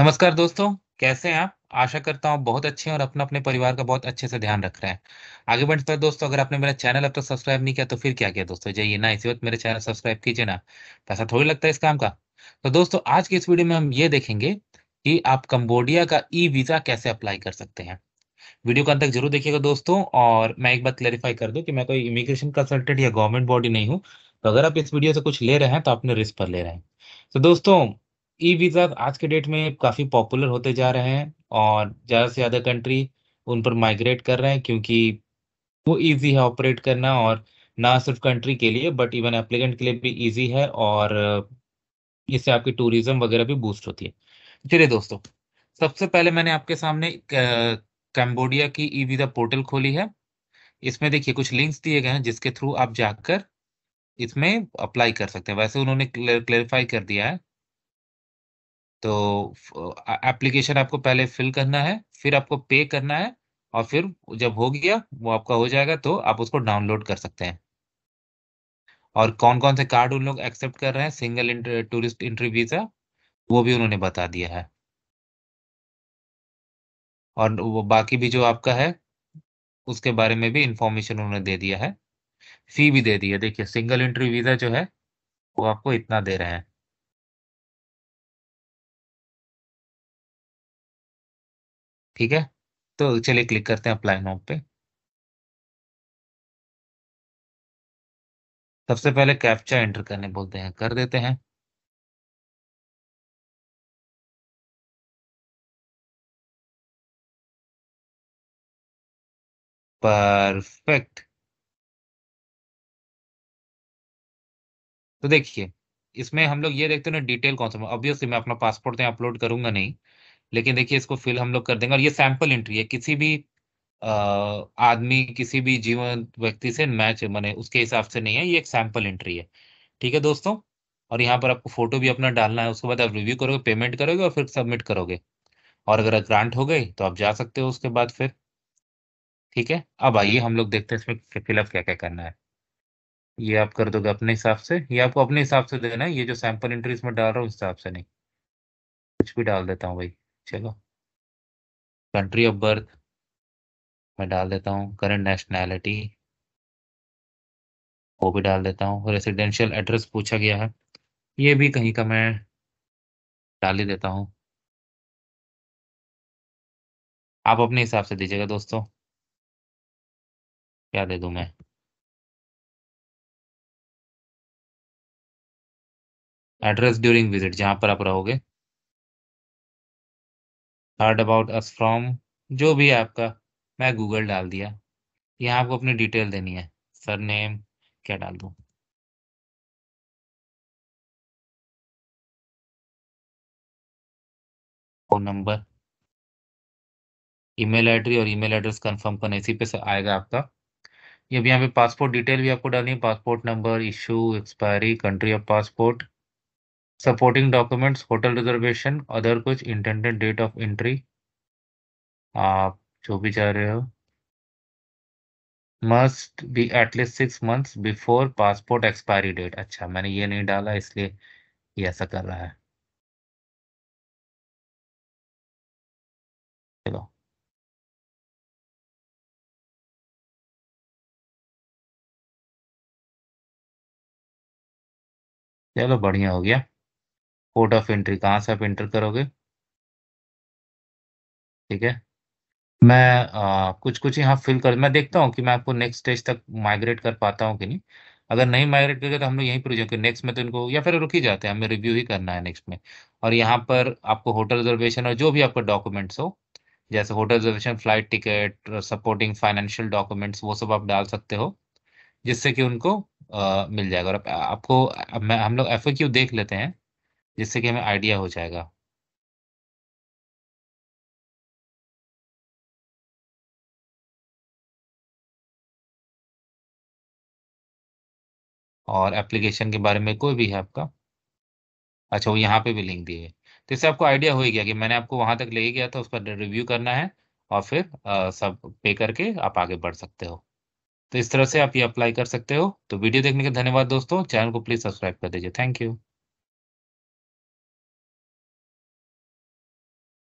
नमस्कार दोस्तों कैसे हैं आप आशा करता हूँ बहुत अच्छे हैं और अपना अपने परिवार का बहुत अच्छे से ध्यान रख रहे हैं आगे बढ़ते हैं दोस्तों अगर आपने मेरा चैनल अब तक तो सब्सक्राइब नहीं किया तो फिर क्या किया दोस्तों जाइए ना इसी वक्त मेरे चैनल सब्सक्राइब कीजिए ना पैसा तो थोड़ी लगता है इस काम का तो दोस्तों आज की इस वीडियो में हम ये देखेंगे कि आप कम्बोडिया का ई वीजा कैसे अप्लाई कर सकते हैं वीडियो का अंत तक जरूर देखिएगा दोस्तों और मैं एक बात क्लैरिफाई कर दूं कि मैं कोई इमिग्रेशन कंसल्टेंट या गवर्नमेंट बॉडी नहीं हूं तो अगर आप इस वीडियो से कुछ ले रहे हैं तो आपने रिस्क पर ले रहे हैं तो दोस्तों ई वीज़ा आज के डेट में काफ़ी पॉपुलर होते जा रहे हैं और ज़्यादा से ज़्यादा कंट्री उन पर माइग्रेट कर रहे हैं क्योंकि वो ईजी है ऑपरेट करना और ना सिर्फ कंट्री के लिए बट इवन एप्लीकेंट के लिए भी ईजी है और uh, इससे आपकी टूरिज्म वगैरह भी बूस्ट होती है चलिए दोस्तों सबसे पहले मैंने आपके सामने कैम्बोडिया uh, की ई वीज़ा पोर्टल खोली है इसमें देखिए कुछ लिंक्स दिए गए हैं जिसके थ्रू आप जाकर इसमें अप्लाई कर सकते हैं वैसे उन्होंने क्लेरिफाई कर दिया है तो एप्लीकेशन आपको पहले फिल करना है फिर आपको पे करना है और फिर जब हो गया वो आपका हो जाएगा तो आप उसको डाउनलोड कर सकते हैं और कौन कौन से कार्ड उन लोग एक्सेप्ट कर रहे हैं सिंगल टूरिस्ट इंट्री वीजा वो भी उन्होंने बता दिया है और वो बाकी भी जो आपका है उसके बारे में भी इंफॉर्मेशन उन्होंने दे दिया है फी भी दे दी है देखिए सिंगल इंट्री वीजा जो है वो आपको इतना दे रहे हैं ठीक है तो चलिए क्लिक करते हैं अप्लाई नॉब पे सबसे पहले कैप्चा एंटर करने बोलते हैं कर देते हैं परफेक्ट तो देखिए इसमें हम लोग ये देखते हैं ना डिटेल कौन सा ऑब्वियसली मैं अपना पासपोर्ट तो अपलोड करूंगा नहीं लेकिन देखिए इसको फिल हम लोग कर देंगे और ये सैंपल एंट्री है किसी भी आदमी किसी भी जीवन व्यक्ति से मैच मैंने उसके हिसाब से नहीं है ये एक सैंपल एंट्री है ठीक है दोस्तों और यहाँ पर आपको फोटो भी अपना डालना है उसके बाद आप रिव्यू करोगे पेमेंट करोगे और फिर सबमिट करोगे और अगर ग्रांट हो गई तो आप जा सकते हो उसके बाद फिर ठीक है अब आइए हम लोग देखते हैं इसमें फिलअप क्या क्या करना है ये आप कर दोगे अपने हिसाब से ये आपको अपने हिसाब से देना है ये जो सैंपल एंट्री इसमें डाल रहा हूँ हिसाब से नहीं कुछ भी डाल देता हूँ भाई चलो कंट्री ऑफ बर्थ मैं डाल देता हूँ करंट नेशनैलिटी वो भी डाल देता हूँ रेसिडेंशियल एड्रेस पूछा गया है ये भी कहीं का मैं डाल ही देता हूँ आप अपने हिसाब से दीजिएगा दोस्तों क्या दे दू मैं एड्रेस ड्यूरिंग विजिट जहां पर आप रहोगे हर्ड अबाउट अस फ्रॉम जो भी है आपका मैं गूगल डाल दिया यहाँ आपको अपनी डिटेल देनी है सर नेम क्या डाल दू फोन नंबर ईमेल आईडी और ईमेल एड्रेस कंफर्म करना इसी पे आएगा आपका ये भी यहाँ पे पासपोर्ट डिटेल भी आपको डालनी है passport number issue expiry country of passport supporting documents hotel reservation other कुछ इंटेंडेड डेट ऑफ एंट्री आप जो भी जा रहे हो must be at least six months before passport expiry date अच्छा मैंने ये नहीं डाला इसलिए ये ऐसा कर रहा है चलो चलो बढ़िया हो गया पोर्ट ऑफ एंट्री कहाँ से आप एंटर करोगे ठीक है मैं आ, कुछ कुछ यहाँ फिल कर मैं देखता हूँ कि मैं आपको नेक्स्ट स्टेज तक माइग्रेट कर पाता हूँ कि नहीं अगर नहीं माइग्रेट करके तो हम लोग यहीं पर रुझे नेक्स्ट में तो इनको या फिर रुक ही जाते हैं हमें रिव्यू ही करना है नेक्स्ट में और यहाँ पर आपको होटल रिजर्वेशन और जो भी आपका डॉक्यूमेंट्स हो जैसे hotel reservation flight ticket supporting financial documents वो सब आप डाल सकते हो जिससे कि उनको आ, मिल जाएगा और आप, आपको मैं हम लोग एफ देख लेते हैं जिससे कि हमें आइडिया हो जाएगा और एप्लीकेशन के बारे में कोई भी है आपका अच्छा वो यहाँ पे भी लिंक दिए तो इससे आपको आइडिया हो गया कि मैंने आपको वहां तक ले गया था पर रिव्यू करना है और फिर आ, सब पे करके आप आगे बढ़ सकते हो तो इस तरह से आप ये अप्लाई कर सकते हो तो वीडियो देखने के धन्यवाद दोस्तों चैनल को प्लीज़ सब्सक्राइब कर दीजिए थैंक यू